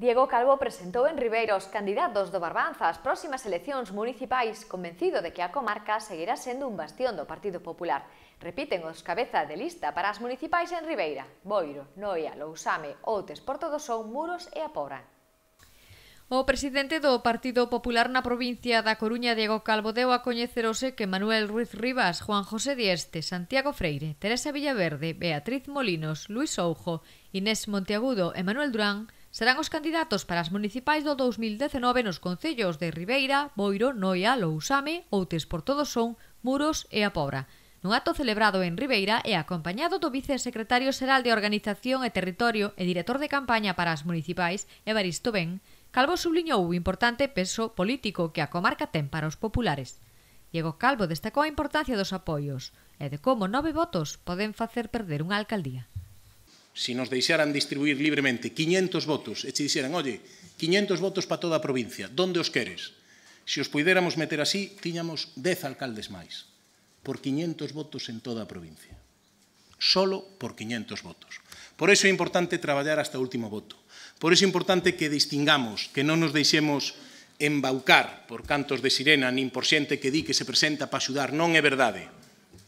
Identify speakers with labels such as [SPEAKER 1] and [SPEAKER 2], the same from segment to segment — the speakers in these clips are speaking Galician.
[SPEAKER 1] Diego Calvo presentou en Ribeiro os candidatos do Barbanza ás próximas eleccións municipais convencido de que a comarca seguirá sendo un bastión do Partido Popular. Repiten os cabeza de lista para as municipais en Ribeira, Boiro, Noia, Lousame, Outes, Porto do Son, Muros e a O presidente do Partido Popular na provincia da Coruña, Diego Calvo, deu a coñecerose que Manuel Ruiz Rivas, Juan José Dieste, Santiago Freire, Teresa Villaverde, Beatriz Molinos, Luis Oujo, Inés Monteagudo e Manuel Durán serán os candidatos para as municipais do 2019 nos concellos de Ribeira, Boiro, Noia, Lousame, Outes por todos son, Muros e a Pobra. Nun acto celebrado en Ribeira e acompañado do vicesecretario xeral de Organización e Territorio e director de campaña para as municipais, Evaristo Ben, Calvo subliñou o importante peso político que a comarca ten para os populares. Diego Calvo destacou a importancia dos apoios e de como nove votos poden facer perder unha alcaldía
[SPEAKER 2] se si nos deixaran distribuir libremente 500 votos e che dixeran, oi, 500 votos para toda a provincia, donde os queres? Se os puidéramos meter así, tiñamos 10 alcaldes máis, por 500 votos en toda a provincia. Solo por 500 votos. Por eso é importante traballar hasta o último voto. Por eso é importante que distingamos, que non nos deixemos embaucar por cantos de sirena nin por xente que di que se presenta para axudar. Non é verdade.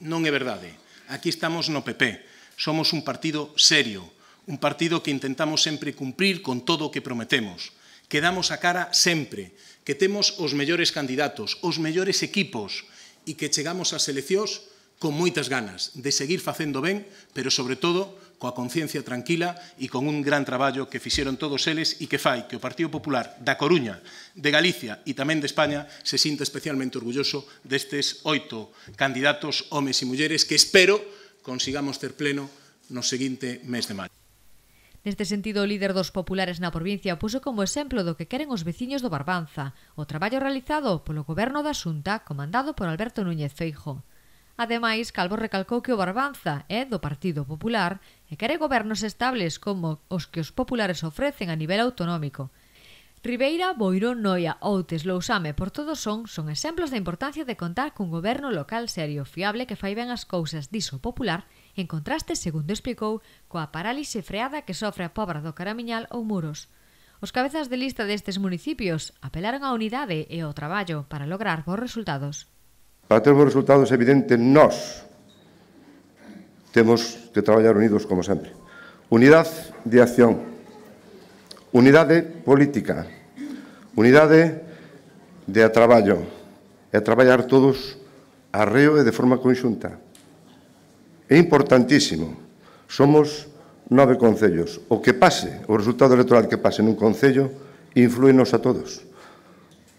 [SPEAKER 2] Non é verdade. Aquí estamos no PP Somos un partido serio, un partido que intentamos sempre cumprir con todo o que prometemos, que damos a cara sempre, que temos os mellores candidatos, os mellores equipos e que chegamos ás eleccións con moitas ganas de seguir facendo ben, pero sobre todo coa conciencia tranquila e con un gran traballo que fixeron todos eles e que fai que o Partido Popular da Coruña, de Galicia e tamén de España se sinta especialmente orgulloso destes oito candidatos, homes e mulleres, que espero que consigamos ter pleno no seguinte mes de maio.
[SPEAKER 1] Neste sentido, o líder dos populares na provincia puso como exemplo do que queren os veciños do Barbanza, o traballo realizado polo goberno da Xunta comandado por Alberto Núñez Feijo. Ademais, Calvo recalcou que o Barbanza é do Partido Popular e quere gobernos estables como os que os populares ofrecen a nivel autonómico, Ribeira, Boirón, Noia, Outes, Lousame, por todos son, son exemplos da importancia de contar cun goberno local serio, fiable que fai ben as cousas, diso popular, en contraste, segundo explicou, coa parálise freada que sofre a pobra do Caramiñal ou Muros. Os cabezas de lista destes municipios apelaron á unidade e ao traballo para lograr bons resultados.
[SPEAKER 2] Para ter bons resultados, evidente, nós temos que traballar unidos como sempre. Unidade de acción Unidade política, unidade de atraballo, traballo, e traballar todos arreo e de forma conxunta. É importantísimo. Somos nove concellos. O que pase, o resultado electoral que pase nun concello, influenos a todos.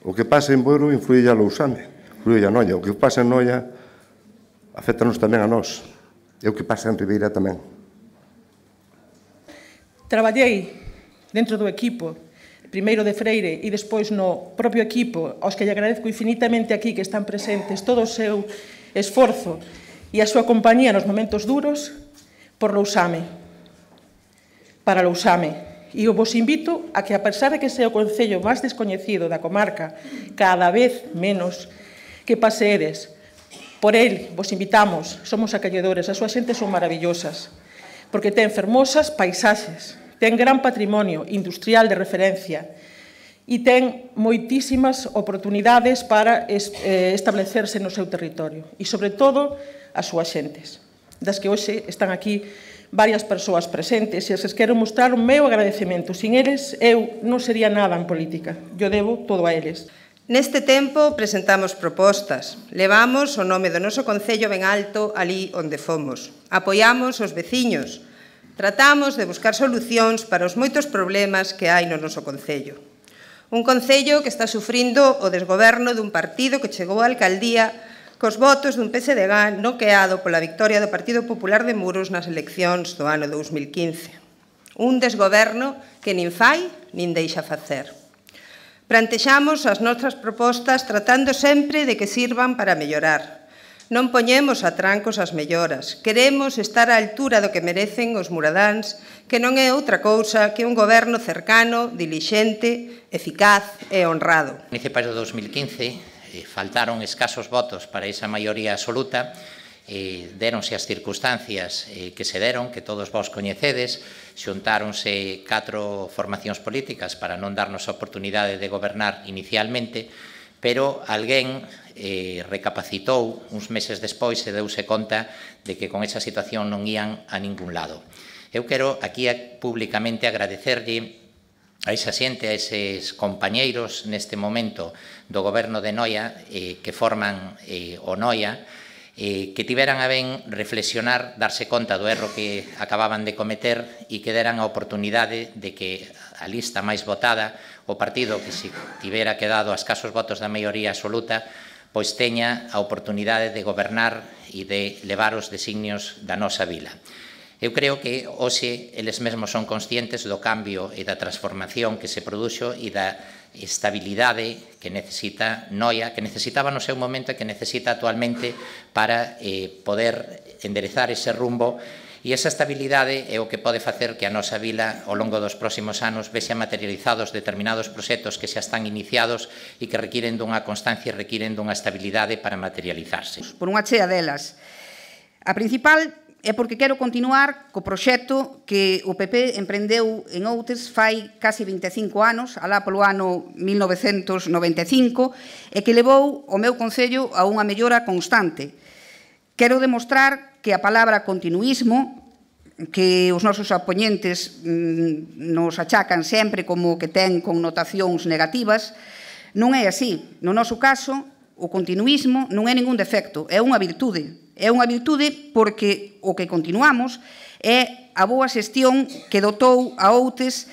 [SPEAKER 2] O que pase en Boiro influye a Lousame, influye a Noia. O que pase en Noia afectanos tamén a nós. E o que pase en Ribeira tamén.
[SPEAKER 3] Traballei dentro do equipo, primeiro de Freire e despois no propio equipo, aos que lle agradezco infinitamente aquí que están presentes todo o seu esforzo e a súa compañía nos momentos duros por Lousame, para Lousame. E eu vos invito a que, a pesar de que sea o Concello máis descoñecido da comarca, cada vez menos que paseedes por el, vos invitamos, somos acolledores, as súas xentes son maravillosas, porque ten fermosas paisaxes, ten gran patrimonio industrial de referencia e ten moitísimas oportunidades para eh, establecerse no seu territorio e, sobre todo, as súas xentes, das que hoxe están aquí varias persoas presentes e as quero mostrar o meu agradecemento. Sin
[SPEAKER 4] eles, eu non sería nada en política. Yo debo todo a eles. Neste tempo presentamos propostas, levamos o nome do noso Concello ben alto ali onde fomos, apoiamos os veciños, Tratamos de buscar solucións para os moitos problemas que hai no noso Concello. Un Concello que está sufrindo o desgoberno dun partido que chegou á alcaldía cos votos dun PSDG noqueado pola victoria do Partido Popular de Muros nas eleccións do ano 2015. Un desgoberno que nin fai nin deixa facer. Plantexamos as nosas propostas tratando sempre de que sirvan para mellorar, Non poñemos a trancos as melloras. Queremos estar á altura do que merecen os muradáns, que non é outra cousa que un goberno cercano, dilixente, eficaz e honrado.
[SPEAKER 5] Municipais do 2015 faltaron escasos votos para esa maioría absoluta e eh, deronse as circunstancias eh, que se deron, que todos vos coñecedes, xuntáronse catro formacións políticas para non darnos a oportunidade de gobernar inicialmente, pero alguén eh, recapacitou uns meses despois e deuse conta de que con esa situación non ían a ningún lado. Eu quero aquí públicamente agradecerlle a esa xente, a eses compañeiros neste momento do goberno de Noia eh, que forman eh, o Noia, eh, que tiveran a ben reflexionar, darse conta do erro que acababan de cometer e que deran a oportunidade de que a lista máis votada, o partido que se tivera quedado a escasos votos da maioría absoluta, pois teña a oportunidade de gobernar e de levar os designios da nosa vila. Eu creo que hoxe eles mesmos son conscientes do cambio e da transformación que se produxo e da estabilidade que necesita Noia, que necesitaba no seu momento e que necesita actualmente para eh, poder enderezar ese rumbo E esa estabilidade é o que pode facer que a nosa vila ao longo dos próximos anos vexe materializados determinados proxectos que xa están iniciados e que requiren dunha constancia e requiren dunha estabilidade para materializarse.
[SPEAKER 4] Por unha chea delas. A principal é porque quero continuar co proxecto que o PP emprendeu en Outes fai case 25 anos, alá polo ano 1995, e que levou o meu Concello a unha mellora constante. Quero demostrar que a palabra continuismo, que os nosos apoñentes mm, nos achacan sempre como que ten connotacións negativas, non é así. No noso caso, o continuismo non é ningún defecto, é unha virtude. É unha virtude porque o que continuamos é a boa xestión que dotou a Outes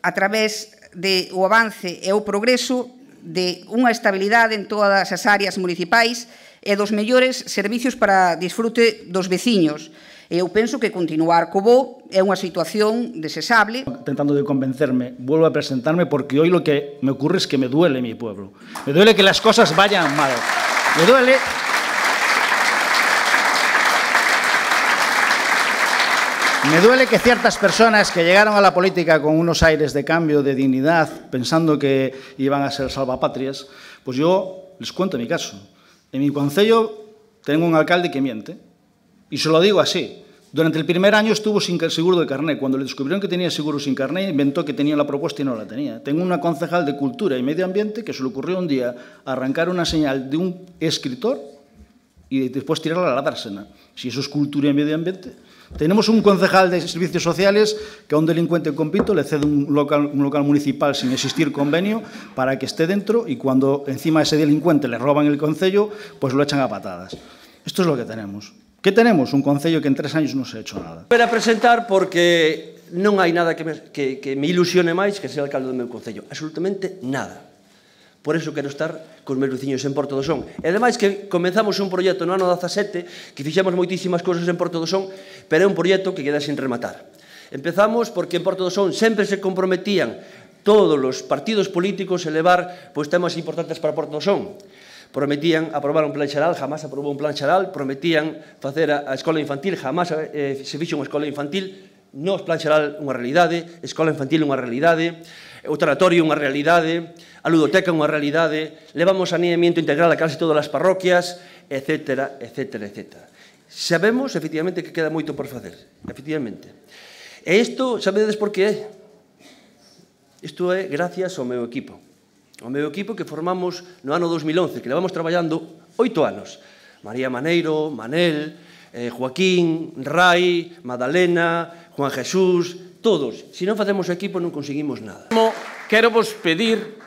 [SPEAKER 4] a través de o avance e o progreso de unha estabilidade en todas as áreas municipais e dos mellores servicios para disfrute dos veciños. Yo e pienso que continuar co es é situación desesable. Tentando de convencerme, vuelvo a presentarme porque hoy lo que me ocurre es que me duele mi pueblo. Me duele que las cosas vayan mal. Me duele Me duele que ciertas personas que llegaron a la política con unos aires de cambio, de dignidad, pensando que iban a ser salvapatrias, pues yo les cuento mi caso. En mi concello tengo un alcalde que miente, y se lo digo así. Durante el primer año estuvo sin seguro de carné. Cuando le descubrieron que tenía seguro sin carné, inventó que tenía la propuesta y no la tenía. Tengo una concejal de Cultura y Medio Ambiente que se le ocurrió un día arrancar una señal de un escritor y después tirarla a la dársena. Si eso es cultura y medio ambiente. Tenemos un concejal de servicios sociales que a un delincuente compito le cede un local, municipal sin existir convenio para que esté dentro y cuando encima a ese delincuente le roban el concello, pues lo echan a patadas. Esto es lo que tenemos. Que tenemos un Concello que en tres anos non se ha hecho nada. Para presentar porque non hai nada que me, que, que me ilusione máis que ser alcalde do meu Concello. Absolutamente nada. Por eso quero estar cos meus veciños en Porto do Son. E ademais que comenzamos un proxecto no ano 17 que fixemos moitísimas cousas en Porto do Son, pero é un proxecto que queda sin rematar. Empezamos porque en Porto do Son sempre se comprometían todos os partidos políticos a elevar pois, temas importantes para Porto do Son prometían aprobar un plan xeral, jamás aprobou un plan xeral, prometían facer a, escola infantil, jamás eh, se fixo unha escola infantil, non o plan xeral unha realidade, escola infantil unha realidade, o tratorio unha realidade, a ludoteca unha realidade, levamos aneamiento integral a case todas as parroquias, etc, etc, etc. Sabemos, efectivamente, que queda moito por facer, efectivamente. E isto, sabedes por que é? Isto é gracias ao meu equipo o meu equipo que formamos no ano 2011, que levamos traballando oito anos. María Maneiro, Manel, eh, Joaquín, Rai, Madalena, Juan Jesús, todos. Se si non facemos equipo non conseguimos nada. Quero vos pedir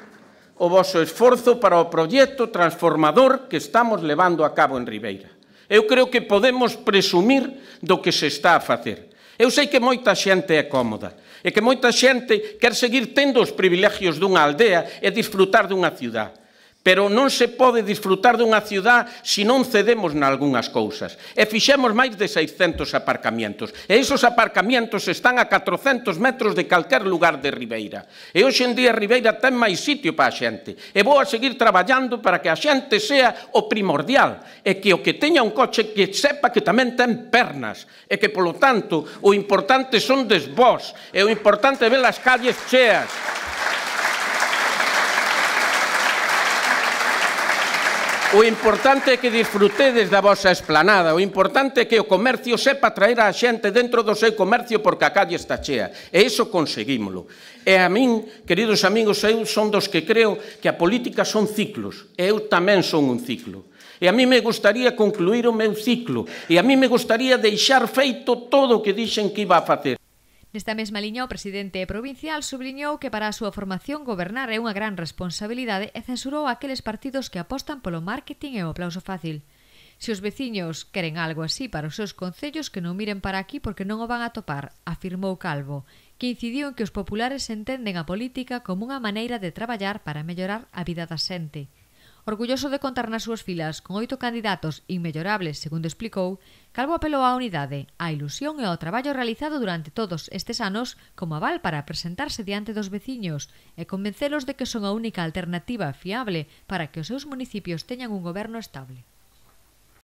[SPEAKER 4] o vosso esforzo para o proxecto transformador
[SPEAKER 3] que estamos levando a cabo en Ribeira. Eu creo que podemos presumir do que se está a facer. Eu sei que moita xente é cómoda e que moita xente quer seguir tendo os privilegios dunha aldea e disfrutar dunha cidade. Pero non se pode disfrutar dunha ciudad se non cedemos nalgúnas cousas. E fixemos máis de 600 aparcamientos. E esos aparcamientos están a 400 metros de calquer lugar de Ribeira. E hoxe en día Ribeira ten máis sitio para a xente. E vou a seguir traballando para que a xente sea o primordial. E que o que teña un coche que sepa que tamén ten pernas. E que, polo tanto, o importante son desvós. E o importante é ver as calles cheas. O importante é que disfrutedes da vosa esplanada, o importante é que o comercio sepa traer a xente dentro do seu comercio porque a calle está chea. E iso conseguímolo. E a min, queridos amigos, eu son dos que creo que a política son ciclos. E eu tamén son un ciclo. E a mí me gustaría concluir o meu ciclo. E a mí me gustaría deixar feito todo o que dixen que iba a facer.
[SPEAKER 1] Nesta mesma liña, o presidente provincial subliñou que para a súa formación gobernar é unha gran responsabilidade e censurou aqueles partidos que apostan polo marketing e o aplauso fácil. Se os veciños queren algo así para os seus concellos que non miren para aquí porque non o van a topar, afirmou Calvo, que incidiu en que os populares entenden a política como unha maneira de traballar para mellorar a vida da xente. Orgulloso de contar nas súas filas con oito candidatos inmellorables, segundo explicou, Calvo apelou á unidade, á ilusión e ao traballo realizado durante todos estes anos como aval para presentarse diante dos veciños e convencelos de que son a única alternativa fiable para que os seus municipios teñan un goberno estable.